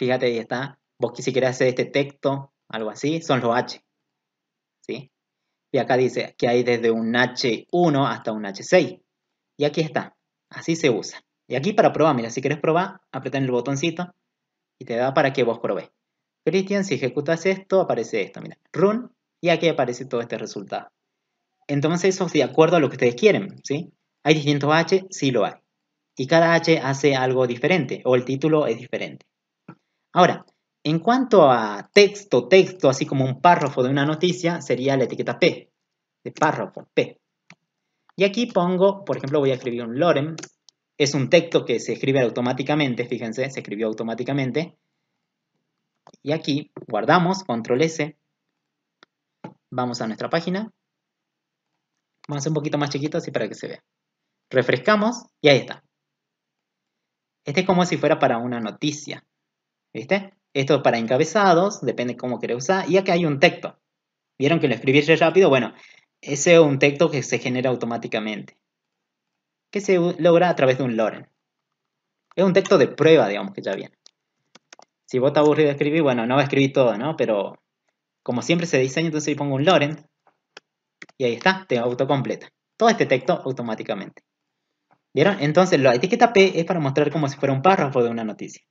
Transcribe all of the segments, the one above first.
Fíjate, ahí está. Vos si querés hacer este texto, algo así, son los H. ¿Sí? Y acá dice que hay desde un H1 hasta un H6. Y aquí está. Así se usa. Y aquí para probar, mira, si querés probar, apretan el botoncito y te da para que vos probés. Cristian, si ejecutas esto, aparece esto, mira, run, y aquí aparece todo este resultado. Entonces eso es de acuerdo a lo que ustedes quieren, ¿sí? ¿Hay distintos H? Sí lo hay. Y cada H hace algo diferente, o el título es diferente. Ahora, en cuanto a texto, texto, así como un párrafo de una noticia, sería la etiqueta P, de párrafo, P. Y aquí pongo, por ejemplo, voy a escribir un lorem, es un texto que se escribe automáticamente, fíjense, se escribió automáticamente. Y aquí guardamos, control S, vamos a nuestra página, vamos a hacer un poquito más chiquito así para que se vea. Refrescamos y ahí está. Este es como si fuera para una noticia. ¿Viste? Esto es para encabezados, depende cómo querés usar. Y acá hay un texto. ¿Vieron que lo escribí rápido? Bueno, ese es un texto que se genera automáticamente. Que se logra a través de un Loren. Es un texto de prueba, digamos, que ya viene. Si vos te aburrido de escribir, bueno, no va a escribir todo, ¿no? Pero como siempre se diseña, entonces yo pongo un Loren. Y ahí está, te autocompleta. Todo este texto automáticamente. ¿Vieron? Entonces la etiqueta P es para mostrar como si fuera un párrafo de una noticia.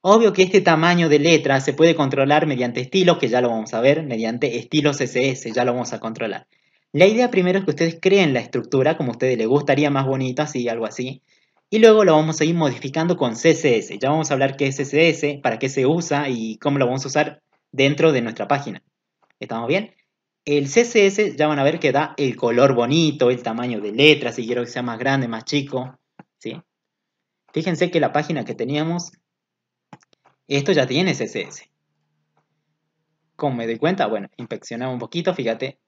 Obvio que este tamaño de letra se puede controlar mediante estilos, que ya lo vamos a ver, mediante estilos CSS, ya lo vamos a controlar. La idea primero es que ustedes creen la estructura como a ustedes les gustaría, más bonita así, algo así. Y luego lo vamos a ir modificando con CSS. Ya vamos a hablar qué es CSS, para qué se usa y cómo lo vamos a usar dentro de nuestra página. ¿Estamos bien? El CSS ya van a ver que da el color bonito, el tamaño de letra, si quiero que sea más grande, más chico. ¿sí? Fíjense que la página que teníamos esto ya tiene CSS. ¿Cómo me doy cuenta? Bueno, inspeccionamos un poquito, fíjate.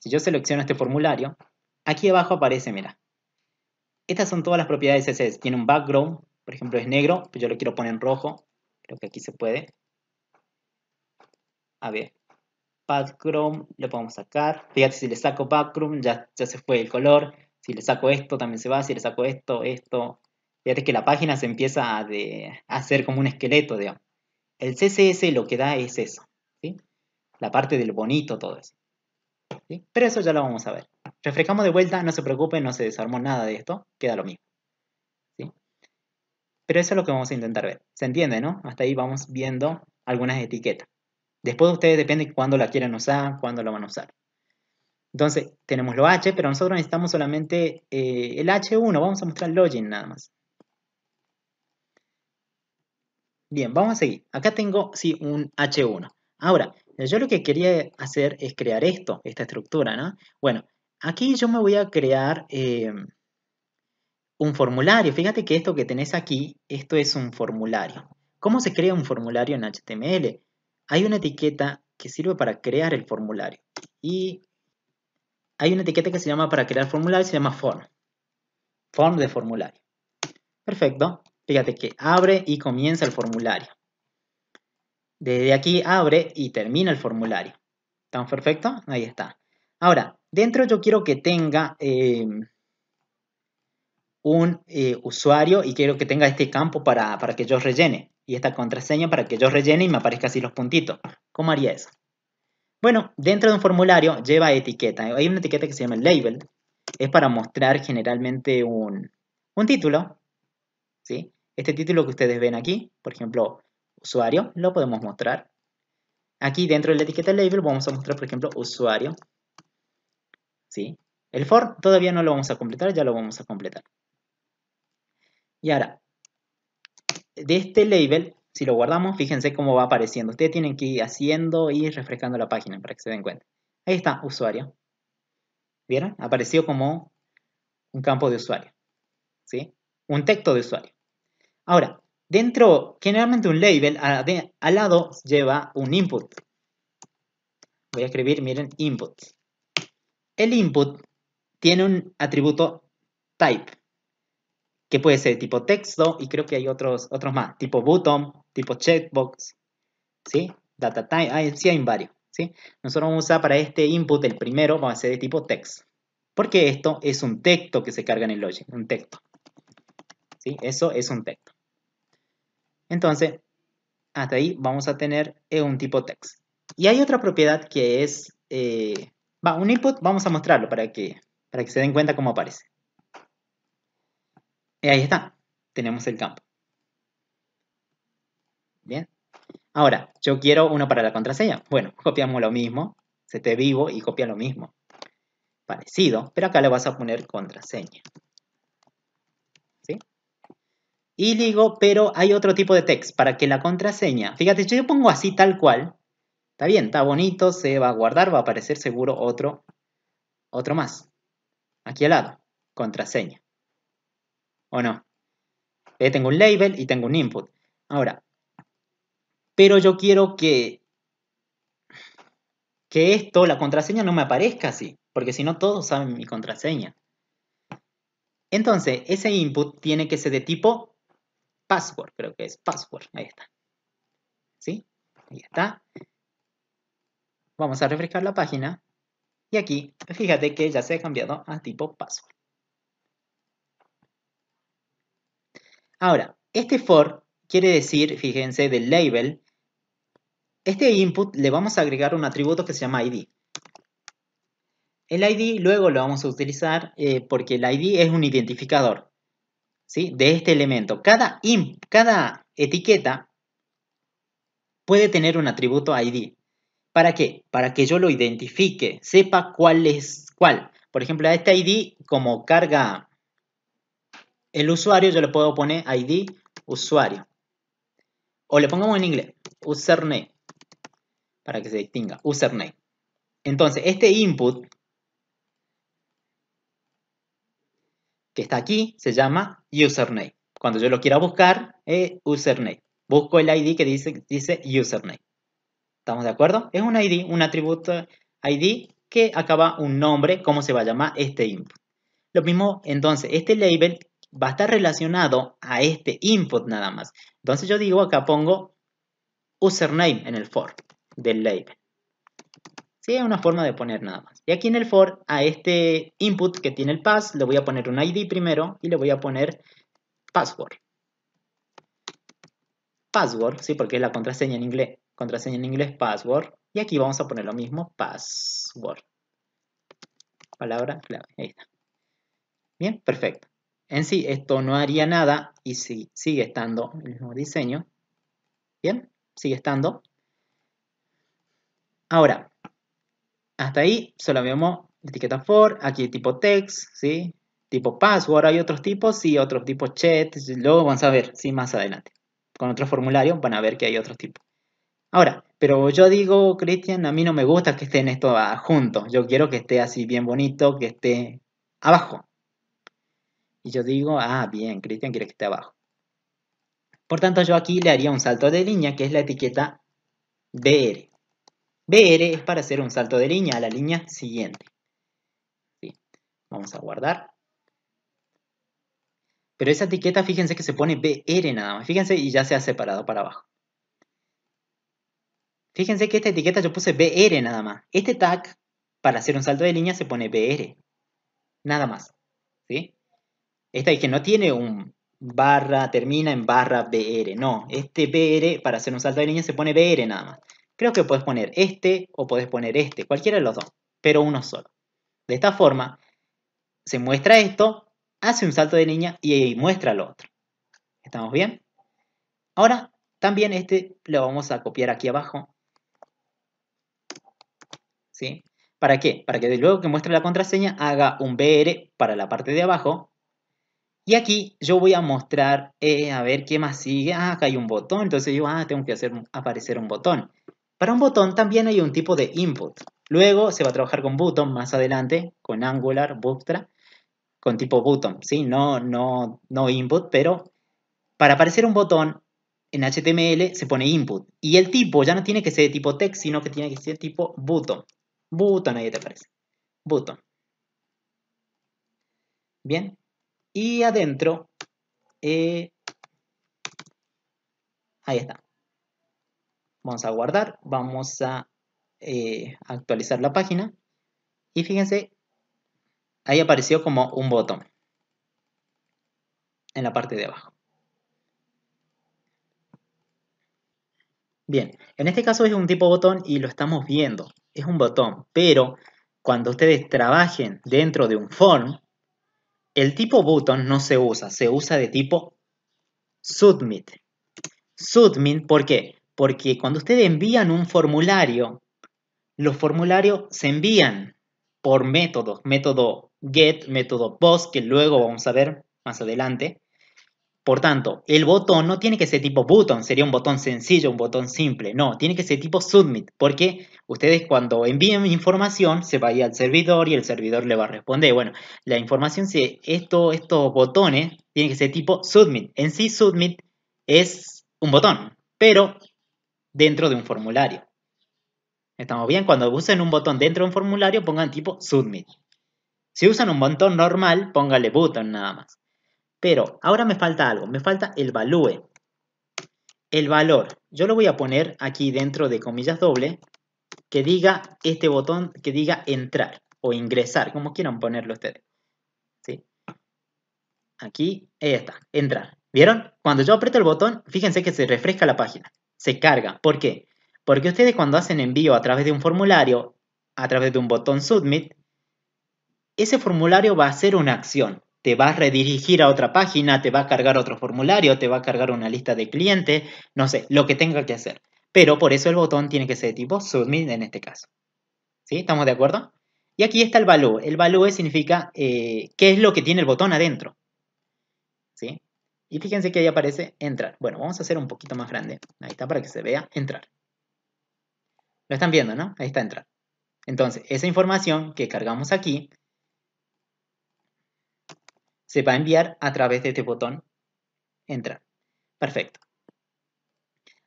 Si yo selecciono este formulario, aquí abajo aparece, mira. Estas son todas las propiedades de CSS. Tiene un background, por ejemplo es negro, pero pues yo lo quiero poner en rojo. Creo que aquí se puede. A ver, background, lo podemos sacar. Fíjate, si le saco background, ya, ya se fue el color. Si le saco esto, también se va. Si le saco esto, esto, Fíjate que la página se empieza a, hacer como un esqueleto, de. El CSS lo que da es eso, ¿sí? La parte del bonito, todo eso. Pero eso ya lo vamos a ver. Refrescamos de vuelta, no se preocupen, no se desarmó nada de esto, queda lo mismo. Pero eso es lo que vamos a intentar ver. ¿Se entiende, no? Hasta ahí vamos viendo algunas etiquetas. Después de ustedes depende cuándo la quieran usar, cuándo la van a usar. Entonces, tenemos lo H, pero nosotros necesitamos solamente eh, el H1, vamos a mostrar login nada más. Bien, vamos a seguir. Acá tengo, sí, un H1. Ahora, yo lo que quería hacer es crear esto, esta estructura, ¿no? Bueno, aquí yo me voy a crear eh, un formulario. Fíjate que esto que tenés aquí, esto es un formulario. ¿Cómo se crea un formulario en HTML? Hay una etiqueta que sirve para crear el formulario. Y hay una etiqueta que se llama para crear formulario, se llama form. Form de formulario. Perfecto. Fíjate que abre y comienza el formulario. Desde aquí abre y termina el formulario. ¿Tan perfecto? Ahí está. Ahora, dentro yo quiero que tenga em, un eh, usuario y quiero que tenga este campo para, que yo rellene. Y esta contraseña para que yo rellene y me aparezca así los puntitos. ¿Cómo haría eso? Bueno, dentro de un formulario lleva etiqueta. Hay una etiqueta que se llama label. Es para mostrar generalmente un, un título. ¿sí? Este título que ustedes ven aquí, por ejemplo, usuario, lo podemos mostrar. Aquí dentro de la etiqueta label vamos a mostrar, por ejemplo, usuario. ¿Sí? El for todavía no lo vamos a completar, ya lo vamos a completar. Y ahora, de este label, si lo guardamos, fíjense cómo va apareciendo. Ustedes tienen que ir haciendo y refrescando la página para que se den cuenta. Ahí está, usuario. ¿Vieron? Apareció como un campo de usuario. ¿Sí? Un texto de usuario. Ahora, dentro, generalmente un label al lado lleva un input. Voy a escribir, miren, input. El input tiene un atributo type, que puede ser tipo texto, y creo que hay otros, otros más, tipo button, tipo checkbox, ¿sí? Data type, ah, sí hay varios, ¿sí? Nosotros vamos a usar para este input, el primero, vamos a ser de tipo text. Porque esto es un texto que se carga en el logic, un texto. ¿Sí? Eso es un texto. Entonces, hasta ahí vamos a tener eh, un tipo text. Y hay otra propiedad que es, eh, va, un input, vamos a mostrarlo para que, para que se den cuenta cómo aparece. Y eh, ahí está, tenemos el campo. Bien. Ahora, yo quiero uno para la contraseña. Bueno, copiamos lo mismo, se te vivo y copia lo mismo. Parecido, pero acá le vas a poner contraseña. Y digo, pero hay otro tipo de text para que la contraseña, fíjate, yo pongo así tal cual, está bien, está bonito, se va a guardar, va a aparecer seguro otro, otro más. Aquí al lado, contraseña. ¿O no? Eh, tengo un label y tengo un input. Ahora, pero yo quiero que, que esto, la contraseña, no me aparezca así, porque si no todos saben mi contraseña. Entonces, ese input tiene que ser de tipo password, creo que es password, ahí está. ¿Sí? Ahí está. Vamos a refrescar la página. Y aquí, fíjate que ya se ha cambiado a tipo password. Ahora, este for quiere decir, fíjense, del label. Este input le vamos a agregar un atributo que se llama id. El id luego lo vamos a utilizar eh, porque el id es un identificador de este elemento. Cada, cada etiqueta puede tener un atributo ID. ¿Para qué? Para que yo lo identifique, sepa cuál es cuál. Por ejemplo, a este ID, como carga el usuario, yo le puedo poner ID usuario. O le pongamos en inglés, username, para que se distinga, username. Entonces, este input que está aquí se llama username. Cuando yo lo quiera buscar, eh, username. Busco el ID que dice, dice username. ¿Estamos de acuerdo? Es un ID, un atributo ID que acaba un nombre, cómo se va a llamar este input. Lo mismo, entonces, este label va a estar relacionado a este input nada más. Entonces yo digo, acá pongo username en el for del label. ¿sí? Es una forma de poner nada más. Y aquí en el for, a este input que tiene el pass, le voy a poner un ID primero y le voy a poner password. Password, ¿sí? Porque es la contraseña en inglés. Contraseña en inglés, password. Y aquí vamos a poner lo mismo, password. Palabra clave, ahí está. Bien, perfecto. En sí, esto no haría nada y sigue estando el mismo diseño. Bien, sigue estando. Ahora, hasta ahí solo vemos etiqueta for, aquí tipo text, ¿sí? tipo password, hay otros tipos, y otros tipos chat, luego vamos a ver, ¿sí? más adelante. Con otro formulario van a ver que hay otros tipos. Ahora, pero yo digo, Cristian, a mí no me gusta que estén esto juntos. Yo quiero que esté así bien bonito, que esté abajo. Y yo digo, ah, bien, Cristian quiere que esté abajo. Por tanto, yo aquí le haría un salto de línea, que es la etiqueta dr. BR es para hacer un salto de línea a la línea siguiente. Vamos a guardar. Pero esa etiqueta, fíjense que se pone BR nada más. Fíjense, y ya se ha separado para abajo. Fíjense que esta etiqueta yo puse BR nada más. Este tag, para hacer un salto de línea, se pone BR. Nada más. Esta es que no tiene un barra, termina en barra BR. No, este BR, para hacer un salto de línea, se pone BR nada más. Creo que puedes poner este o puedes poner este, cualquiera de los dos, pero uno solo. De esta forma, se muestra esto, hace un salto de línea y muestra lo otro. ¿Estamos bien? Ahora, también este lo vamos a copiar aquí abajo. ¿Sí? ¿Para qué? Para que luego que muestre la contraseña haga un BR para la parte de abajo. Y aquí yo voy a mostrar, eh, a ver qué más sigue. Ah, acá hay un botón, entonces yo ah, tengo que hacer aparecer un botón. Para un botón también hay un tipo de input. Luego se va a trabajar con button más adelante, con Angular, Bootstrap, con tipo button, ¿sí? No, no, no input, pero para aparecer un botón en HTML se pone input. Y el tipo ya no tiene que ser de tipo text, sino que tiene que ser tipo button. Button, ahí te parece. Button. Bien. Y adentro, eh, ahí está. Vamos a guardar, vamos a eh, actualizar la página y fíjense, ahí apareció como un botón en la parte de abajo. Bien, en este caso es un tipo botón y lo estamos viendo, es un botón, pero cuando ustedes trabajen dentro de un form, el tipo botón no se usa, se usa de tipo submit. Submit, ¿por qué? porque cuando ustedes envían un formulario, los formularios se envían por métodos, método get, método post, que luego vamos a ver más adelante. Por tanto, el botón no tiene que ser tipo button, sería un botón sencillo, un botón simple. No, tiene que ser tipo submit, porque ustedes cuando envíen información se va a ir al servidor y el servidor le va a responder. Bueno, la información, esto, estos botones tienen que ser tipo submit. En sí, submit es un botón, pero dentro de un formulario. ¿Estamos bien? Cuando usen un botón dentro de un formulario, pongan tipo submit. Si usan un botón normal, póngale button nada más. Pero ahora me falta algo, me falta el value. El valor, yo lo voy a poner aquí dentro de comillas doble, que diga este botón, que diga entrar o ingresar, como quieran ponerlo ustedes. ¿Sí? Aquí, ahí está, entrar. ¿Vieron? Cuando yo aprieto el botón, fíjense que se refresca la página se carga. ¿Por qué? Porque ustedes cuando hacen envío a través de un formulario, a través de un botón Submit, ese formulario va a hacer una acción. Te va a redirigir a otra página, te va a cargar otro formulario, te va a cargar una lista de clientes, no sé, lo que tenga que hacer. Pero por eso el botón tiene que ser de tipo Submit en este caso. ¿Sí? ¿Estamos de acuerdo? Y aquí está el value. El value significa eh, qué es lo que tiene el botón adentro. ¿Sí? Y fíjense que ahí aparece entrar. Bueno, vamos a hacer un poquito más grande. Ahí está para que se vea entrar. Lo están viendo, ¿no? Ahí está entrar. Entonces, esa información que cargamos aquí se va a enviar a través de este botón entrar. Perfecto.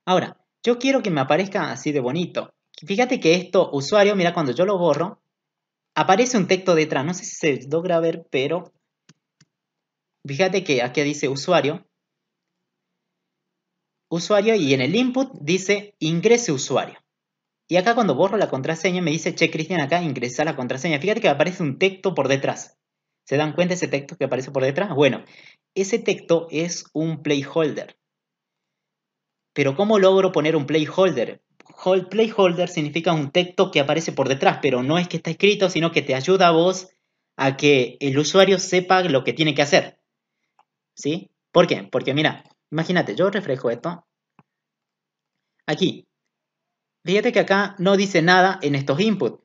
Ahora, yo quiero que me aparezca así de bonito. Fíjate que esto, usuario, mira, cuando yo lo borro, aparece un texto detrás. No sé si se logra ver, pero Fíjate que aquí dice usuario. Usuario y en el input dice ingrese usuario. Y acá cuando borro la contraseña me dice, che, Cristian, acá ingresa la contraseña. Fíjate que aparece un texto por detrás. ¿Se dan cuenta ese texto que aparece por detrás? Bueno, ese texto es un playholder Pero ¿cómo logro poner un placeholder? playholder significa un texto que aparece por detrás, pero no es que está escrito, sino que te ayuda a vos a que el usuario sepa lo que tiene que hacer. ¿Sí? ¿Por qué? Porque mira, imagínate, yo reflejo esto. Aquí. Fíjate que acá no dice nada en estos inputs,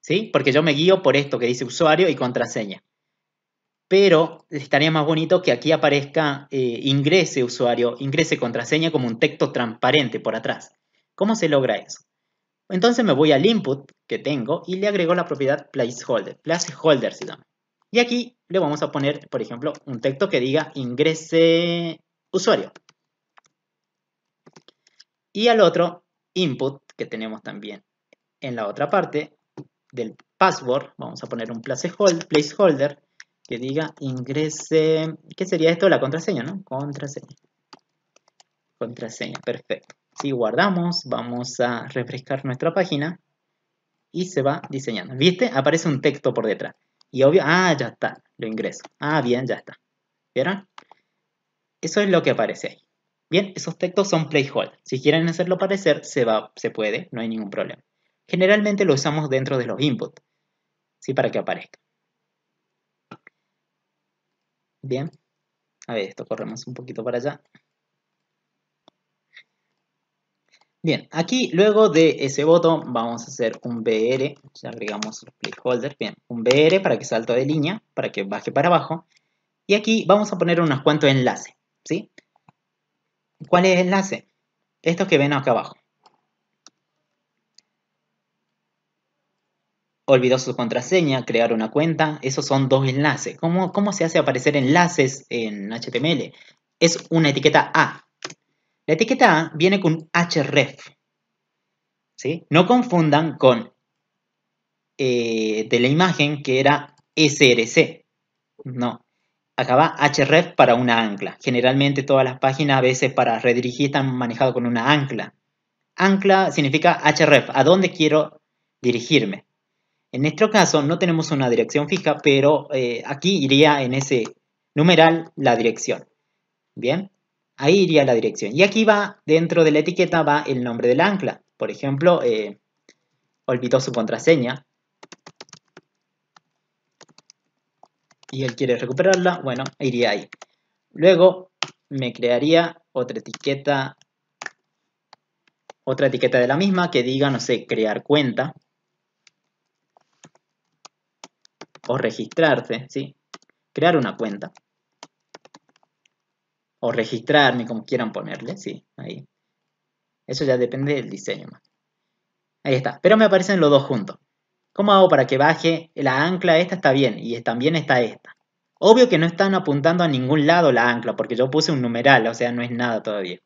¿sí? Porque yo me guío por esto que dice usuario y contraseña. Pero estaría más bonito que aquí aparezca eh, ingrese usuario, ingrese contraseña como un texto transparente por atrás. ¿Cómo se logra eso? Entonces me voy al input que tengo y le agrego la propiedad placeholder. Placeholder se llama. Y aquí le vamos a poner, por ejemplo, un texto que diga ingrese usuario. Y al otro input que tenemos también en la otra parte del password, vamos a poner un placeholder que diga ingrese, ¿qué sería esto? La contraseña, ¿no? Contraseña. Contraseña, perfecto. Si guardamos, vamos a refrescar nuestra página y se va diseñando. ¿Viste? Aparece un texto por detrás. Y obvio, ah, ya está, lo ingreso. Ah, bien, ya está. ¿Vieron? Eso es lo que aparece ahí. Bien, esos textos son placeholders. Si quieren hacerlo aparecer, se, va, se puede, no hay ningún problema. Generalmente lo usamos dentro de los inputs, ¿sí? Para que aparezca. Bien. A ver, esto corremos un poquito para allá. Bien, aquí luego de ese botón vamos a hacer un BR, ya agregamos los placeholders, bien, un BR para que salta de línea, para que baje para abajo, y aquí vamos a poner unos cuantos enlaces, ¿sí? ¿Cuál es el enlace? Estos que ven acá abajo. Olvidó su contraseña, crear una cuenta, esos son dos enlaces. ¿Cómo, cómo se hace aparecer enlaces en HTML? Es una etiqueta A, la etiqueta A viene con href. ¿sí? No confundan con eh, de la imagen que era src. No. Acá va href para una ancla. Generalmente todas las páginas a veces para redirigir están manejadas con una ancla. Ancla significa href, a dónde quiero dirigirme. En nuestro caso no tenemos una dirección fija, pero eh, aquí iría en ese numeral la dirección. Bien, Ahí iría la dirección. Y aquí va, dentro de la etiqueta va el nombre del ancla. Por ejemplo, eh, olvidó su contraseña. Y él quiere recuperarla. Bueno, iría ahí. Luego me crearía otra etiqueta. Otra etiqueta de la misma que diga, no sé, crear cuenta. O registrarse, ¿sí? Crear una cuenta o registrarme, como quieran ponerle, sí, ahí. Eso ya depende del diseño. Ahí está, pero me aparecen los dos juntos. ¿Cómo hago para que baje? La ancla esta está bien y también está esta. Obvio que no están apuntando a ningún lado la ancla, porque yo puse un numeral, o sea, no es nada todavía.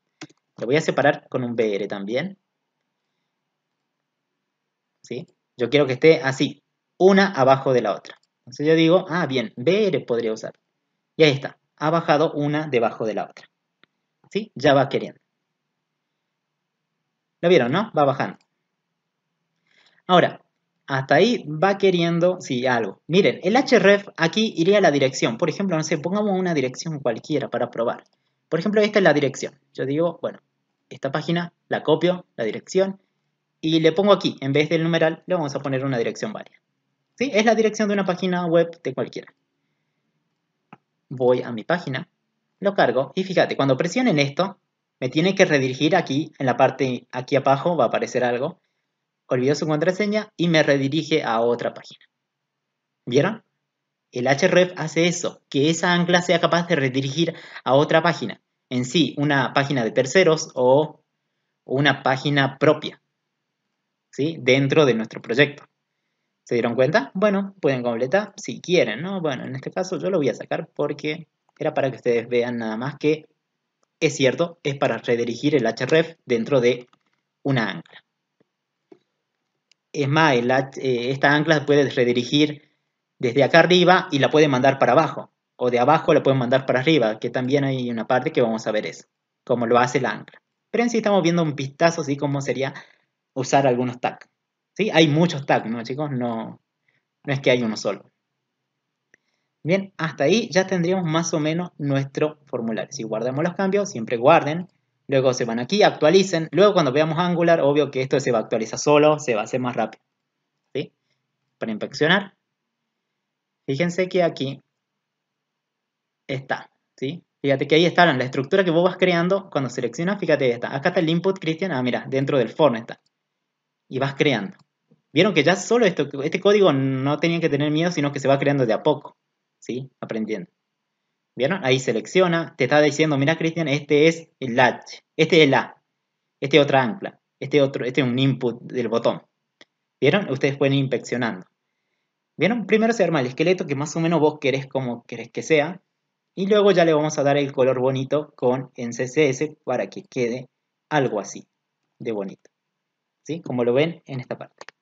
Lo voy a separar con un BR también. ¿Sí? Yo quiero que esté así, una abajo de la otra. Entonces yo digo, ah, bien, BR podría usar. Y ahí está ha bajado una debajo de la otra. ¿Sí? Ya va queriendo. ¿Lo vieron, no? Va bajando. Ahora, hasta ahí va queriendo, sí, algo. Miren, el href aquí iría a la dirección. Por ejemplo, no sé, pongamos una dirección cualquiera para probar. Por ejemplo, esta es la dirección. Yo digo, bueno, esta página la copio, la dirección, y le pongo aquí, en vez del numeral, le vamos a poner una dirección varia. ¿Sí? Es la dirección de una página web de cualquiera voy a mi página, lo cargo y fíjate, cuando presionen esto, me tiene que redirigir aquí, en la parte aquí abajo va a aparecer algo. Olvidó su contraseña y me redirige a otra página. ¿Vieron? El href hace eso, que esa ancla sea capaz de redirigir a otra página. En sí, una página de terceros o una página propia. ¿sí? Dentro de nuestro proyecto. ¿Se dieron cuenta? Bueno, pueden completar si quieren, ¿no? Bueno, en este caso yo lo voy a sacar porque era para que ustedes vean nada más que es cierto, es para redirigir el href dentro de una ancla. Es más, eh, esta ancla puede redirigir desde acá arriba y la puede mandar para abajo. O de abajo la pueden mandar para arriba, que también hay una parte que vamos a ver eso, cómo lo hace la ancla. Pero en sí estamos viendo un vistazo así como sería usar algunos tags. Hay muchos tags, ¿no, chicos? No, es que hay uno solo. Bien, hasta ahí ya tendríamos más o menos nuestro formulario. Si guardamos los cambios, siempre guarden. Luego se van aquí, actualicen. Luego cuando veamos Angular, obvio que esto se va a actualizar solo, se va a hacer más rápido. Para inspeccionar. Fíjense que aquí está. ¿Sí? Fíjate que ahí está la estructura que vos vas creando cuando seleccionas. Fíjate, está. Acá está el input, Cristian. Ah, mira, dentro del form está y vas creando. Vieron que ya solo esto, este código no tenían que tener miedo, sino que se va creando de a poco, ¿sí? Aprendiendo. ¿Vieron? Ahí selecciona, te está diciendo, mira Cristian, este es el latch, este es el A, este es otra ancla, este, otro, este es un input del botón. ¿Vieron? Ustedes pueden ir inspeccionando. ¿Vieron? Primero se arma el esqueleto que más o menos vos querés como querés que sea. Y luego ya le vamos a dar el color bonito con en CSS para que quede algo así de bonito. ¿sí? Como lo ven en esta parte.